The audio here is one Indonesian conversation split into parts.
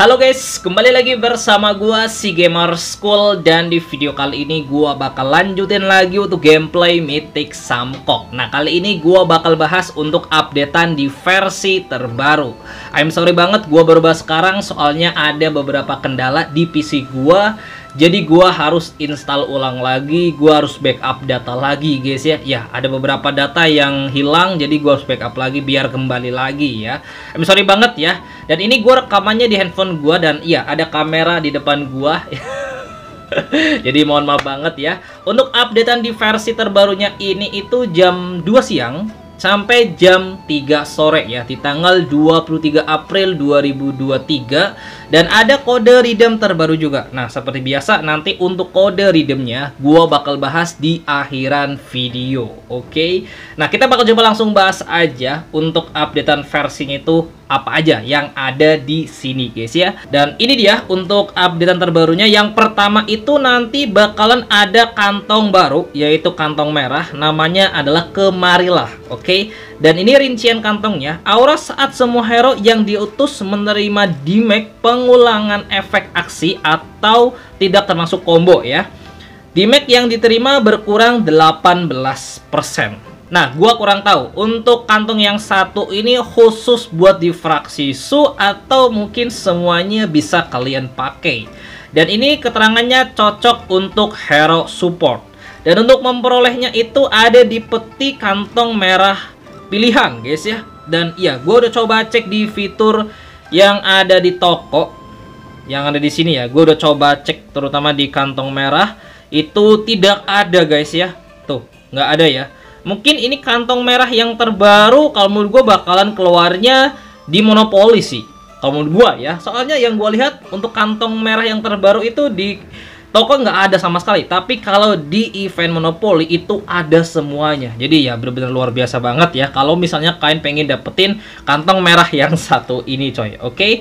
Halo guys, kembali lagi bersama gua si Gamer School dan di video kali ini gua bakal lanjutin lagi untuk gameplay Mythic Samkok. Nah, kali ini gua bakal bahas untuk updatean di versi terbaru. I'm sorry banget gua baru bahas sekarang soalnya ada beberapa kendala di PC gua jadi gua harus install ulang lagi, gua harus backup data lagi guys ya. Ya, ada beberapa data yang hilang jadi gua harus backup lagi biar kembali lagi ya. I'm sorry banget ya. Dan ini gua rekamannya di handphone gua dan iya ada kamera di depan gua. Jadi mohon maaf banget ya. Untuk updatean di versi terbarunya ini itu jam 2 siang sampai jam 3 sore ya di tanggal 23 April 2023 dan ada kode redeem terbaru juga. Nah, seperti biasa nanti untuk kode redeemnya gua bakal bahas di akhiran video. Oke. Okay? Nah, kita bakal coba langsung bahas aja untuk updatean versinya itu apa aja yang ada di sini guys ya. Dan ini dia untuk updatean terbarunya. Yang pertama itu nanti bakalan ada kantong baru yaitu kantong merah namanya adalah Kemarilah. Oke. Okay? Dan ini rincian kantongnya. Aura saat semua hero yang diutus menerima damage pengulangan efek aksi atau tidak termasuk combo ya. Damage yang diterima berkurang 18%. Nah, gua kurang tahu untuk kantong yang satu ini khusus buat di fraksi su atau mungkin semuanya bisa kalian pakai. Dan ini keterangannya cocok untuk hero support. Dan untuk memperolehnya itu ada di peti kantong merah pilihan, guys ya. Dan iya, gua udah coba cek di fitur yang ada di toko yang ada di sini ya. Gue udah coba cek terutama di kantong merah itu tidak ada guys ya. Tuh, nggak ada ya Mungkin ini kantong merah yang terbaru kalau menurut gue bakalan keluarnya di Monopoly sih. Kalau menurut gue ya. Soalnya yang gue lihat untuk kantong merah yang terbaru itu di toko nggak ada sama sekali. Tapi kalau di event Monopoly itu ada semuanya. Jadi ya benar-benar luar biasa banget ya. Kalau misalnya kalian pengen dapetin kantong merah yang satu ini coy. Oke. Okay?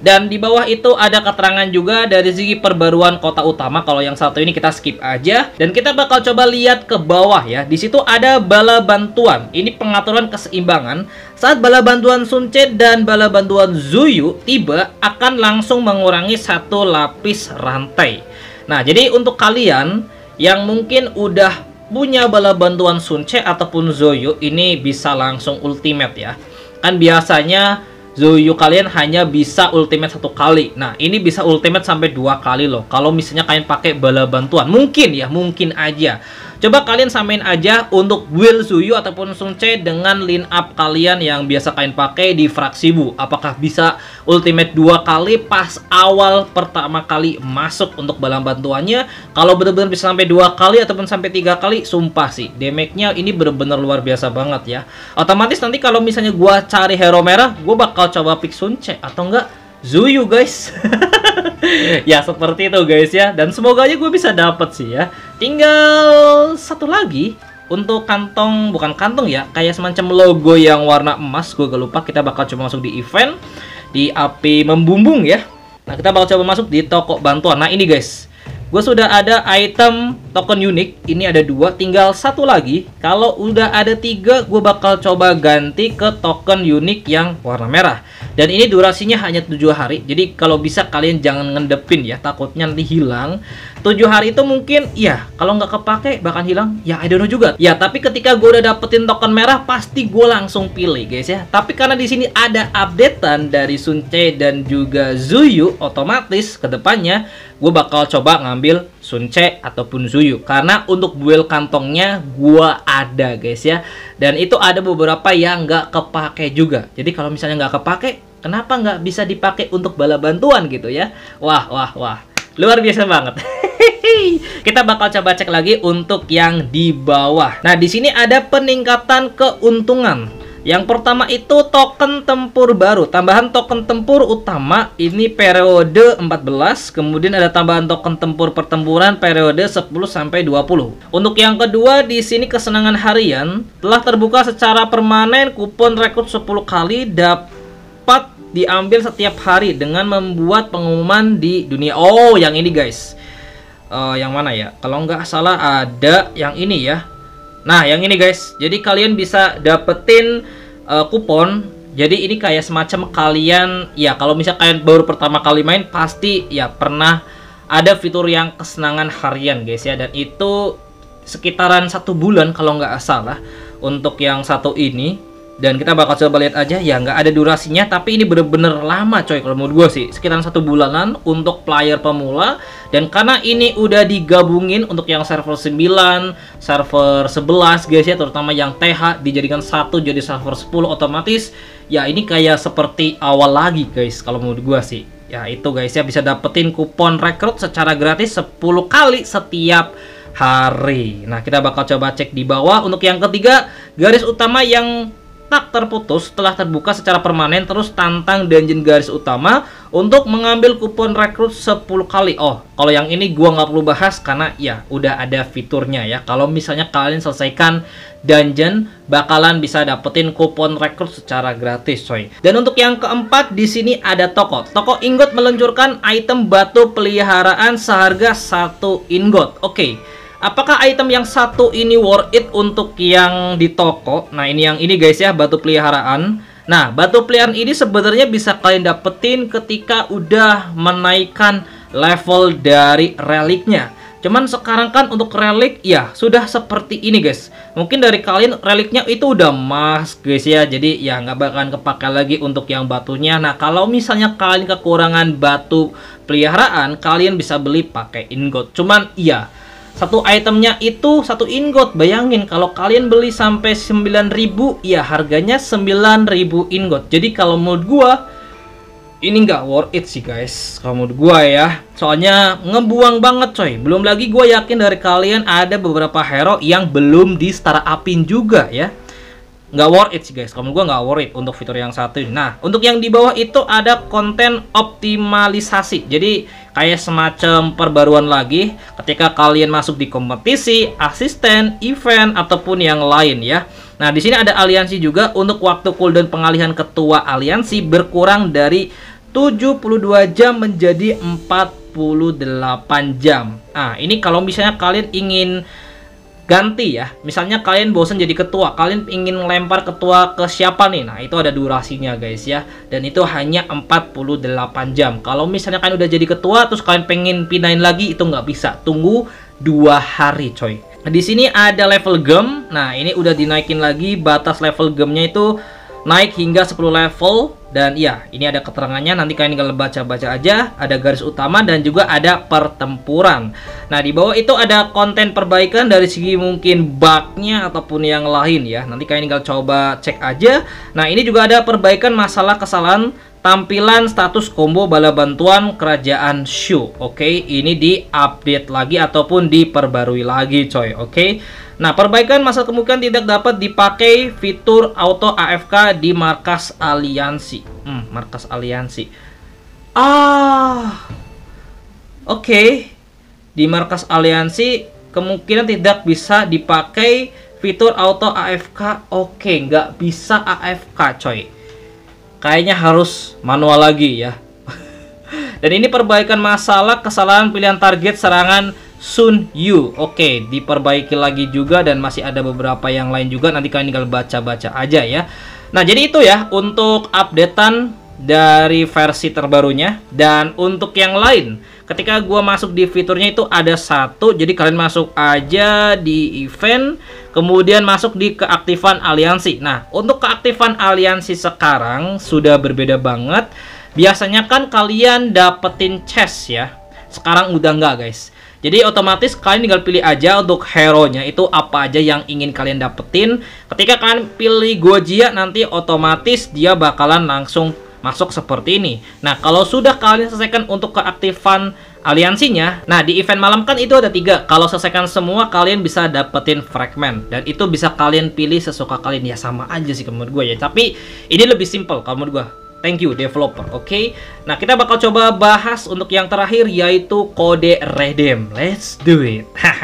Dan di bawah itu ada keterangan juga dari segi perbaruan kota utama. Kalau yang satu ini kita skip aja. Dan kita bakal coba lihat ke bawah ya. Di situ ada bala bantuan. Ini pengaturan keseimbangan. Saat bala bantuan Sunce dan bala bantuan Zuyu tiba, akan langsung mengurangi satu lapis rantai. Nah, jadi untuk kalian yang mungkin udah punya bala bantuan Sunce ataupun Zuyu, ini bisa langsung ultimate ya. Kan biasanya Zoyu kalian hanya bisa ultimate satu kali. Nah, ini bisa ultimate sampai dua kali loh. Kalau misalnya kalian pakai bala bantuan, mungkin ya, mungkin aja. Coba kalian samain aja untuk Will Suyu ataupun Sun Che dengan line up kalian yang biasa kalian pakai di fraksi Bu. Apakah bisa ultimate dua kali pas awal pertama kali masuk untuk balang bantuannya? Kalau benar-benar bisa sampai dua kali ataupun sampai tiga kali, sumpah sih damage-nya ini benar-benar luar biasa banget ya. Otomatis nanti kalau misalnya gua cari hero merah, gue bakal coba pick Sun Che atau enggak Zuyu guys ya seperti itu guys ya dan semoga aja gue bisa dapet sih ya tinggal satu lagi untuk kantong bukan kantong ya kayak semacam logo yang warna emas gue gak lupa kita bakal coba masuk di event di api membumbung ya nah kita bakal coba masuk di toko bantuan nah ini guys gue sudah ada item token unik ini ada dua tinggal satu lagi kalau udah ada tiga gue bakal coba ganti ke token unik yang warna merah dan ini durasinya hanya tujuh hari jadi kalau bisa kalian jangan ngedepin ya takutnya nanti hilang tujuh hari itu mungkin ya kalau nggak kepake bahkan hilang ya I don't know juga ya tapi ketika gue udah dapetin token merah pasti gue langsung pilih guys ya tapi karena di sini ada updatean dari Sunce dan juga Zuyu otomatis kedepannya gue bakal coba ngambil Sunce ataupun Zuyu karena untuk build kantongnya gua ada guys ya dan itu ada beberapa yang nggak kepake juga jadi kalau misalnya nggak kepake kenapa nggak bisa dipakai untuk bala bantuan gitu ya wah wah wah luar biasa banget kita bakal coba cek lagi untuk yang di bawah nah di sini ada peningkatan keuntungan yang pertama itu token tempur baru. Tambahan token tempur utama ini periode 14, kemudian ada tambahan token tempur pertempuran periode 10 sampai 20. Untuk yang kedua di sini kesenangan harian telah terbuka secara permanen kupon rekrut 10 kali dapat diambil setiap hari dengan membuat pengumuman di dunia. Oh, yang ini guys. Uh, yang mana ya? Kalau nggak salah ada yang ini ya Nah, yang ini guys. Jadi kalian bisa dapetin uh, kupon. Jadi ini kayak semacam kalian ya kalau misal kalian baru pertama kali main pasti ya pernah ada fitur yang kesenangan harian guys ya dan itu sekitaran satu bulan kalau nggak salah untuk yang satu ini dan kita bakal coba lihat aja ya nggak ada durasinya tapi ini bener-bener lama coy kalau menurut gue sih sekitar satu bulanan untuk player pemula dan karena ini udah digabungin untuk yang server 9 server 11 guys ya terutama yang TH dijadikan satu jadi server 10 otomatis ya ini kayak seperti awal lagi guys kalau menurut gue sih ya itu guys ya bisa dapetin kupon rekrut secara gratis 10 kali setiap hari nah kita bakal coba cek di bawah untuk yang ketiga garis utama yang Tak terputus setelah terbuka secara permanen terus tantang dungeon garis utama untuk mengambil kupon rekrut 10 kali. Oh, kalau yang ini gua nggak perlu bahas karena ya udah ada fiturnya ya. Kalau misalnya kalian selesaikan dungeon bakalan bisa dapetin kupon rekrut secara gratis, coy. Dan untuk yang keempat di sini ada toko. Toko Ingot meluncurkan item batu peliharaan seharga satu ingot. Oke. Okay. Apakah item yang satu ini worth it untuk yang di toko? Nah, ini yang ini guys ya, batu peliharaan. Nah, batu peliharaan ini sebenarnya bisa kalian dapetin ketika udah menaikkan level dari reliknya. Cuman sekarang kan untuk relik ya sudah seperti ini guys. Mungkin dari kalian reliknya itu udah mas guys ya. Jadi ya nggak bakalan kepakai lagi untuk yang batunya. Nah kalau misalnya kalian kekurangan batu peliharaan kalian bisa beli pakai ingot. Cuman iya satu itemnya itu satu ingot. Bayangin kalau kalian beli sampai 9000, ya harganya 9000 ingot. Jadi kalau menurut gua ini nggak worth it sih guys kalau menurut gua ya. Soalnya ngebuang banget coy. Belum lagi gua yakin dari kalian ada beberapa hero yang belum di star upin juga ya nggak worth it sih guys kalau gua nggak worth it untuk fitur yang satu ini nah untuk yang di bawah itu ada konten optimalisasi jadi kayak semacam perbaruan lagi ketika kalian masuk di kompetisi, asisten, event ataupun yang lain ya. Nah, di sini ada aliansi juga untuk waktu cooldown pengalihan ketua aliansi berkurang dari 72 jam menjadi 48 jam. Ah ini kalau misalnya kalian ingin ganti ya. Misalnya kalian bosan jadi ketua, kalian ingin lempar ketua ke siapa nih? Nah, itu ada durasinya guys ya. Dan itu hanya 48 jam. Kalau misalnya kalian udah jadi ketua terus kalian pengen pindahin lagi itu nggak bisa. Tunggu dua hari coy. Nah, di sini ada level gem. Nah, ini udah dinaikin lagi batas level gemnya itu naik hingga 10 level dan iya ini ada keterangannya nanti kalian tinggal baca-baca aja ada garis utama dan juga ada pertempuran nah di bawah itu ada konten perbaikan dari segi mungkin bugnya ataupun yang lain ya nanti kalian tinggal coba cek aja nah ini juga ada perbaikan masalah kesalahan tampilan status combo bala bantuan kerajaan Shu. Oke, okay? ini di-update lagi ataupun diperbarui lagi, coy. Oke. Okay? Nah, perbaikan masa kemungkinan tidak dapat dipakai fitur auto AFK di markas aliansi. Hmm, markas aliansi. Ah. Oke. Okay. Di markas aliansi kemungkinan tidak bisa dipakai fitur auto AFK. Oke, nggak bisa AFK, coy kayaknya harus manual lagi ya. Dan ini perbaikan masalah kesalahan pilihan target serangan Sun Yu. Oke, diperbaiki lagi juga dan masih ada beberapa yang lain juga nanti kalian tinggal baca-baca aja ya. Nah, jadi itu ya untuk updatean dari versi terbarunya dan untuk yang lain ketika gua masuk di fiturnya itu ada satu jadi kalian masuk aja di event kemudian masuk di keaktifan aliansi nah untuk keaktifan aliansi sekarang sudah berbeda banget biasanya kan kalian dapetin chest ya sekarang udah enggak guys jadi otomatis kalian tinggal pilih aja untuk hero-nya itu apa aja yang ingin kalian dapetin. Ketika kalian pilih Gojia nanti otomatis dia bakalan langsung masuk seperti ini. Nah, kalau sudah kalian selesaikan untuk keaktifan aliansinya, nah di event malam kan itu ada tiga. Kalau selesaikan semua, kalian bisa dapetin fragment. Dan itu bisa kalian pilih sesuka kalian. Ya sama aja sih menurut gue ya. Tapi ini lebih simple kalau menurut gue. Thank you developer, oke? Okay? Nah, kita bakal coba bahas untuk yang terakhir yaitu kode redeem. Let's do it. oke,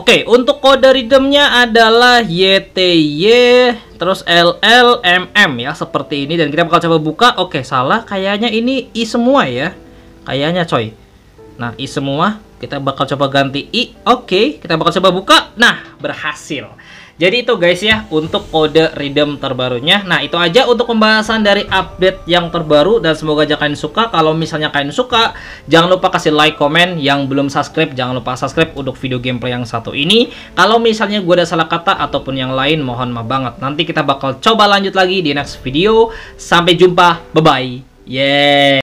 okay, untuk kode redeemnya adalah YTY terus LLMM ya seperti ini dan kita bakal coba buka. Oke, okay, salah kayaknya ini I semua ya. Kayaknya coy. Nah, I semua kita bakal coba ganti I. Oke, okay, kita bakal coba buka. Nah, berhasil. Jadi itu guys ya untuk kode redeem terbarunya. Nah itu aja untuk pembahasan dari update yang terbaru dan semoga aja kalian suka. Kalau misalnya kalian suka jangan lupa kasih like, komen. Yang belum subscribe jangan lupa subscribe untuk video gameplay yang satu ini. Kalau misalnya gua ada salah kata ataupun yang lain mohon maaf banget. Nanti kita bakal coba lanjut lagi di next video. Sampai jumpa. Bye-bye. Yeay.